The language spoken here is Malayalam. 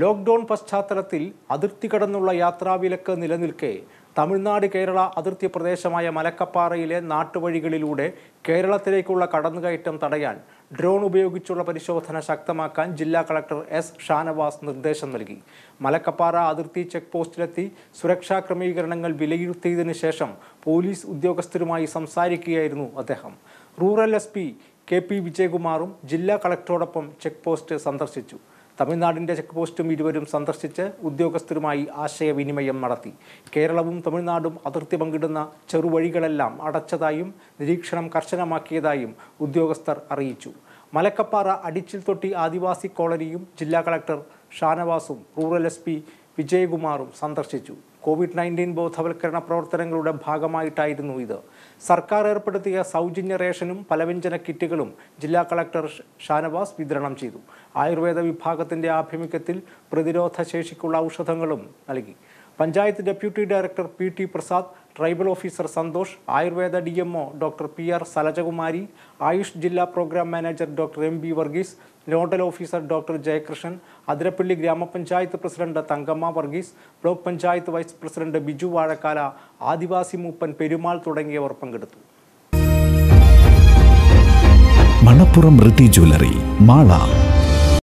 ലോക്ക്ഡൌൺ പശ്ചാത്തലത്തിൽ അതിർത്തി കടന്നുള്ള യാത്രാവിലക്ക് നിലനിൽക്കെ തമിഴ്നാട് കേരള അതിർത്തി പ്രദേശമായ മലക്കപ്പാറയിലെ നാട്ടുവഴികളിലൂടെ കേരളത്തിലേക്കുള്ള കടന്നുകയറ്റം തടയാൻ ഡ്രോൺ ഉപയോഗിച്ചുള്ള പരിശോധന ശക്തമാക്കാൻ ജില്ലാ കളക്ടർ എസ് ഷാനവാസ് നിർദ്ദേശം നൽകി മലക്കപ്പാറ അതിർത്തി ചെക്ക് പോസ്റ്റിലെത്തി സുരക്ഷാ ക്രമീകരണങ്ങൾ വിലയിരുത്തിയതിനു ശേഷം പോലീസ് ഉദ്യോഗസ്ഥരുമായി സംസാരിക്കുകയായിരുന്നു അദ്ദേഹം റൂറൽ എസ് കെ പി വിജയകുമാറും ജില്ലാ കളക്ടറോടൊപ്പം ചെക്ക് പോസ്റ്റ് സന്ദർശിച്ചു തമിഴ്നാടിൻ്റെ ചെക്ക് പോസ്റ്റും ഇരുവരും സന്ദർശിച്ച് ഉദ്യോഗസ്ഥരുമായി ആശയവിനിമയം നടത്തി കേരളവും തമിഴ്നാടും അതിർത്തി പങ്കിടുന്ന ചെറുവഴികളെല്ലാം അടച്ചതായും നിരീക്ഷണം കർശനമാക്കിയതായും ഉദ്യോഗസ്ഥർ അറിയിച്ചു മലക്കപ്പാറ തൊട്ടി ആദിവാസി കോളനിയും ജില്ലാ കളക്ടർ ഷാനവാസും റൂറൽ എസ് വിജയകുമാറും സന്ദർശിച്ചു കോവിഡ് നയൻറ്റീൻ ബോധവൽക്കരണ പ്രവർത്തനങ്ങളുടെ ഭാഗമായിട്ടായിരുന്നു ഇത് സർക്കാർ ഏർപ്പെടുത്തിയ സൗജന്യ റേഷനും പലവ്യഞ്ജന കിറ്റുകളും ജില്ലാ കളക്ടർ ഷാനവാസ് വിതരണം ചെയ്തു ആയുർവേദ വിഭാഗത്തിന്റെ ആഭിമുഖ്യത്തിൽ പ്രതിരോധ ശേഷിക്കുള്ള ഔഷധങ്ങളും നൽകി panchayat deputy director P T Prasad tribal officer Santhosh Ayurveda D M O doctor P R Salajakumari Ayush ജില്ലാ programme manager doctor M B Varghese nodal officer doctor Jayakrishnan Athirappilly ഗ്രാമപഞ്ചായത്ത് president Thankamma Varghese block panchayat vice president Biju Vazhakkala ആദിവാസി മൂപ്പൻ പെരുമാൾ തുടങ്ങിയവർ പങ്കെടുത്തു മണപ്പുറം ജ്വല്ലറി മാള